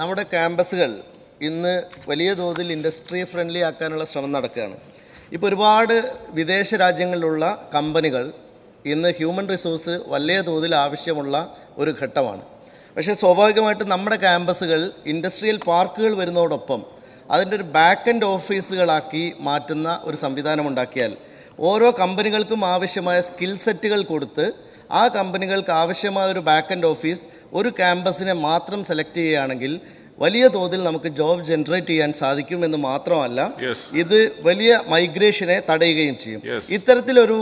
നമ്മുടെ ക്യാമ്പസുകൾ ഇന്ന് വലിയ തോതിൽ ഇൻഡസ്ട്രി ഫ്രണ്ട്ലി ആക്കാനുള്ള ശ്രമം നടക്കുകയാണ് ഇപ്പോൾ ഒരുപാട് വിദേശ രാജ്യങ്ങളിലുള്ള കമ്പനികൾ ഇന്ന് ഹ്യൂമൻ റിസോഴ്സ് വലിയ തോതിൽ ആവശ്യമുള്ള ഒരു ഘട്ടമാണ് പക്ഷേ സ്വാഭാവികമായിട്ടും നമ്മുടെ ക്യാമ്പസുകൾ ഇൻഡസ്ട്രിയൽ പാർക്കുകൾ വരുന്നതോടൊപ്പം അതിൻ്റെ ഒരു ബാക്ക് എൻഡ് ഓഫീസുകളാക്കി മാറ്റുന്ന ഒരു സംവിധാനം ഉണ്ടാക്കിയാൽ ഓരോ കമ്പനികൾക്കും ആവശ്യമായ സ്കിൽ സെറ്റുകൾ കൊടുത്ത് ആ കമ്പനികൾക്ക് ആവശ്യമായ ഒരു ബാക്ക് എൻഡ് ഓഫീസ് ഒരു ക്യാമ്പസിനെ മാത്രം സെലക്ട് ചെയ്യുകയാണെങ്കിൽ വലിയ തോതിൽ നമുക്ക് ജോബ് ജനറേറ്റ് ചെയ്യാൻ സാധിക്കും എന്ന് മാത്രമല്ല ഇത് വലിയ മൈഗ്രേഷനെ തടയുകയും ചെയ്യും ഇത്തരത്തിലൊരു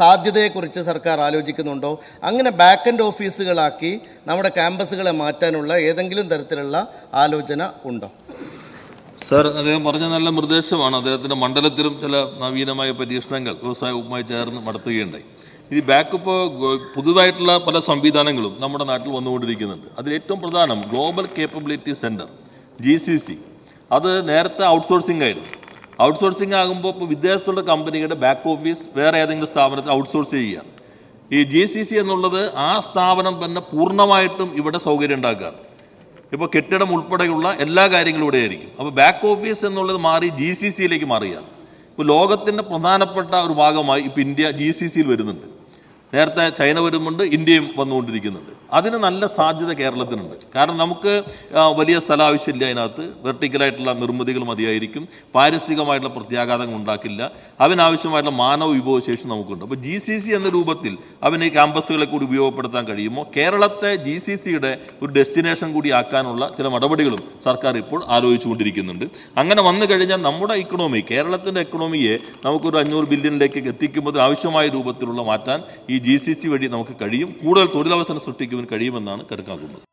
സാധ്യതയെക്കുറിച്ച് സർക്കാർ ആലോചിക്കുന്നുണ്ടോ അങ്ങനെ ബാക്ക് എൻഡ് ഓഫീസുകളാക്കി നമ്മുടെ ക്യാമ്പസുകളെ മാറ്റാനുള്ള ഏതെങ്കിലും തരത്തിലുള്ള ആലോചന ഉണ്ടോ സാർ അദ്ദേഹം പറഞ്ഞ നല്ല നിർദ്ദേശമാണ് അദ്ദേഹത്തിൻ്റെ മണ്ഡലത്തിലും ചില നവീനമായ പരീക്ഷണങ്ങൾ വ്യവസായ വകുപ്പുമായി ചേർന്ന് നടത്തുകയുണ്ടായി ഇത് ബാക്കപ്പ് പുതുതായിട്ടുള്ള പല സംവിധാനങ്ങളും നമ്മുടെ നാട്ടിൽ വന്നുകൊണ്ടിരിക്കുന്നുണ്ട് അതിൽ ഏറ്റവും പ്രധാനം global capability centre G C C അത് നേരത്തെ ഔട്ട്സോഴ്സിംഗ് ആയിരുന്നു ഔട്ട്സോഴ്സിംഗ് ആകുമ്പോൾ ഇപ്പോൾ വിദേശത്തുള്ള കമ്പനികളുടെ ബാക്ക് ഓഫീസ് വേറെ ഏതെങ്കിലും സ്ഥാപനത്തിൽ ഔട്ട്സോഴ്സ് ചെയ്യുകയാണ് ഈ ജി സി സി എന്നുള്ളത് ആ സ്ഥാപനം തന്നെ പൂർണ്ണമായിട്ടും ഇവിടെ സൗകര്യം ഉണ്ടാക്കുകയാണ് ഇപ്പോൾ കെട്ടിടം ഉൾപ്പെടെയുള്ള എല്ലാ കാര്യങ്ങളും ഇവിടെ ആയിരിക്കും അപ്പോൾ ബാക്ക് ഓഫീസ് എന്നുള്ളത് മാറി ജി സി സിയിലേക്ക് മാറുകയാണ് ഇപ്പോൾ ലോകത്തിൻ്റെ പ്രധാനപ്പെട്ട ഒരു ഭാഗമായി ഇപ്പോൾ ഇന്ത്യ ജി സി സിയിൽ വരുന്നുണ്ട് നേരത്തെ ചൈന വരുന്നുണ്ട് ഇന്ത്യയും വന്നുകൊണ്ടിരിക്കുന്നുണ്ട് അതിന് നല്ല സാധ്യത കേരളത്തിനുണ്ട് കാരണം നമുക്ക് വലിയ സ്ഥല ആവശ്യമില്ല അതിനകത്ത് വെർട്ടിക്കലായിട്ടുള്ള നിർമ്മിതികൾ മതിയായിരിക്കും പാരിസ്ഥിതികമായിട്ടുള്ള പ്രത്യാഘാതങ്ങൾ ഉണ്ടാക്കില്ല അവനാവശ്യമായിട്ടുള്ള മാനവ വിഭവശേഷി നമുക്കുണ്ട് അപ്പോൾ ജി സി സി എന്ന രൂപത്തിൽ അവന് ഈ ക്യാമ്പസുകളെ കൂടി ഉപയോഗപ്പെടുത്താൻ കഴിയുമോ കേരളത്തെ ജി സി സിയുടെ ഒരു ഡെസ്റ്റിനേഷൻ കൂടി ആക്കാനുള്ള ചില നടപടികളും സർക്കാർ ഇപ്പോൾ ആലോചിച്ചുകൊണ്ടിരിക്കുന്നുണ്ട് അങ്ങനെ വന്നു കഴിഞ്ഞാൽ നമ്മുടെ ഇക്കണോമി കേരളത്തിൻ്റെ എക്കണോമിയെ നമുക്കൊരു അഞ്ഞൂറ് ബില്യണിലേക്ക് എത്തിക്കുമ്പോൾ ആവശ്യമായ രൂപത്തിലുള്ള മാറ്റാൻ ഈ ജി സി സി വഴി നമുക്ക് കഴിയും കൂടുതൽ തൊഴിലവസരം സൃഷ്ടിക്കുവാൻ കഴിയുമെന്നാണ് കരുക്കാക്കുന്നത്